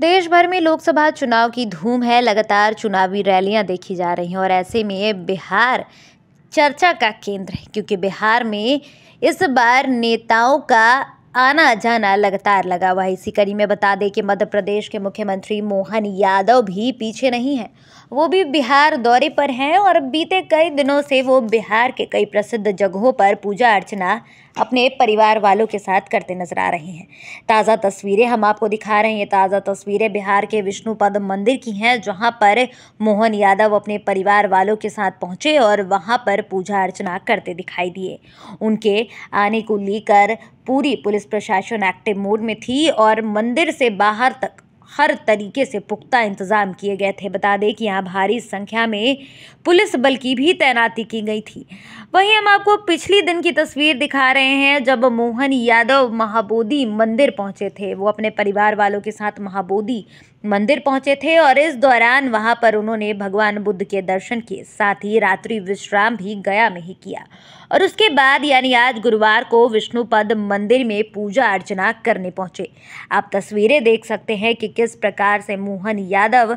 देश भर में लोकसभा चुनाव की धूम है लगातार चुनावी रैलियां देखी जा रही हैं और ऐसे में बिहार चर्चा का केंद्र है क्योंकि बिहार में इस बार नेताओं का आना जाना लगातार लगा हुआ है इसी कड़ी में बता दें कि मध्य प्रदेश के मुख्यमंत्री मोहन यादव भी पीछे नहीं हैं वो भी बिहार दौरे पर हैं और बीते कई दिनों से वो बिहार के कई प्रसिद्ध जगहों पर पूजा अर्चना अपने परिवार वालों के साथ करते नजर आ रहे हैं ताज़ा तस्वीरें हम आपको दिखा रहे हैं ये ताज़ा तस्वीरें बिहार के विष्णुपद मंदिर की हैं जहां पर मोहन यादव अपने परिवार वालों के साथ पहुंचे और वहां पर पूजा अर्चना करते दिखाई दिए उनके आने को लेकर पूरी पुलिस प्रशासन एक्टिव मोड में थी और मंदिर से बाहर तक हर तरीके से पुख्ता इंतज़ाम किए गए थे बता दें कि यहाँ भारी संख्या में पुलिस बल की भी तैनाती की गई थी वहीं हम आपको पिछली दिन की तस्वीर दिखा रहे हैं जब मोहन यादव महाबोधि मंदिर पहुंचे थे वो अपने परिवार वालों के साथ महाबोधि मंदिर पहुंचे थे और इस दौरान वहां पर उन्होंने भगवान बुद्ध के दर्शन किए साथ ही रात्रि विश्राम भी गया में ही किया और उसके बाद यानी आज गुरुवार को विष्णुपद मंदिर में पूजा अर्चना करने पहुंचे आप तस्वीरें देख सकते हैं कि किस प्रकार से मोहन यादव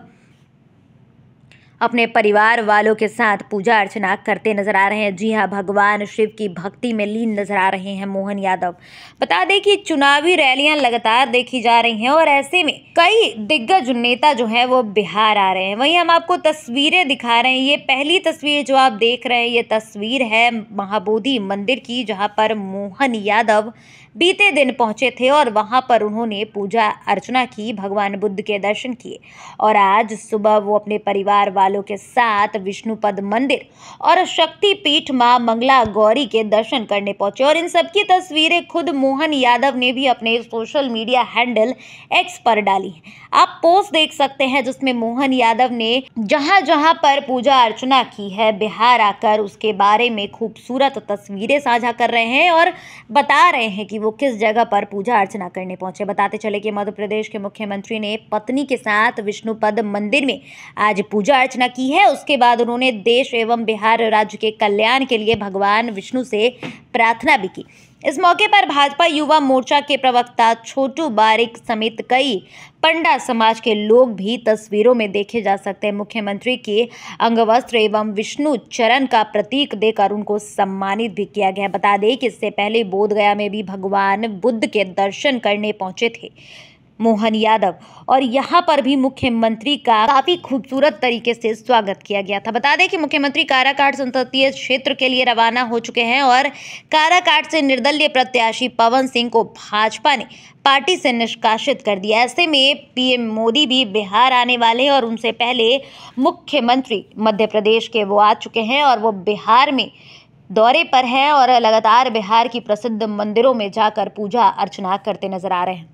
अपने परिवार वालों के साथ पूजा अर्चना करते नजर आ रहे हैं जी हाँ भगवान शिव की भक्ति में लीन नजर आ रहे हैं मोहन यादव बता दें कि चुनावी रैलियां लगातार देखी जा रही हैं और ऐसे में कई दिग्गज नेता जो है वो बिहार आ रहे हैं वहीं हम आपको तस्वीरें दिखा रहे हैं ये पहली तस्वीर जो आप देख रहे हैं ये तस्वीर है महाबोधि मंदिर की जहाँ पर मोहन यादव बीते दिन पहुंचे थे और वहां पर उन्होंने पूजा अर्चना की भगवान बुद्ध के दर्शन किए और आज सुबह वो अपने परिवार वाले वालों के साथ विष्णुपद मंदिर और शक्तिपीठ माँ मंगला गौरी के दर्शन करने पहुंचे और इन सबकी तस्वीरें खुद मोहन यादव ने भी अपने सोशल मीडिया हैंडल एक्स पर डाली है आप पोस्ट देख सकते हैं जिसमें मोहन यादव ने जहां जहां पर पूजा अर्चना की है बिहार आकर उसके बारे में खूबसूरत तस्वीरें साझा कर रहे हैं और बता रहे हैं कि वो किस जगह पर पूजा अर्चना करने पहुंचे बताते चले कि मध्य प्रदेश के मुख्यमंत्री ने पत्नी के साथ विष्णुपद मंदिर में आज पूजा अर्चना प्रार्थना की है उसके बाद उन्होंने देश एवं बिहार राज्य के कल्याण के लिए भगवान विष्णु से प्रार्थना भी की इस मौके पर भाजपा युवा मोर्चा के प्रवक्ता छोटू बारिक समेत कई पंडा समाज के लोग भी तस्वीरों में देखे जा सकते हैं मुख्यमंत्री के अंगवस्त्र एवं विष्णु चरण का प्रतीक देकर उनको सम्मानित भी किया गया बता दें कि इससे पहले बोधगया में भी भगवान बुद्ध के दर्शन करने पहुंचे थे मोहन यादव और यहाँ पर भी मुख्यमंत्री का काफ़ी खूबसूरत तरीके से स्वागत किया गया था बता दें कि मुख्यमंत्री काराकाट संसदीय क्षेत्र के लिए रवाना हो चुके हैं और काराकाट से निर्दलीय प्रत्याशी पवन सिंह को भाजपा ने पार्टी से निष्कासित कर दिया ऐसे में पीएम मोदी भी बिहार आने वाले हैं और उनसे पहले मुख्यमंत्री मध्य प्रदेश के वो आ चुके हैं और वो बिहार में दौरे पर हैं और लगातार बिहार की प्रसिद्ध मंदिरों में जाकर पूजा अर्चना करते नजर आ रहे हैं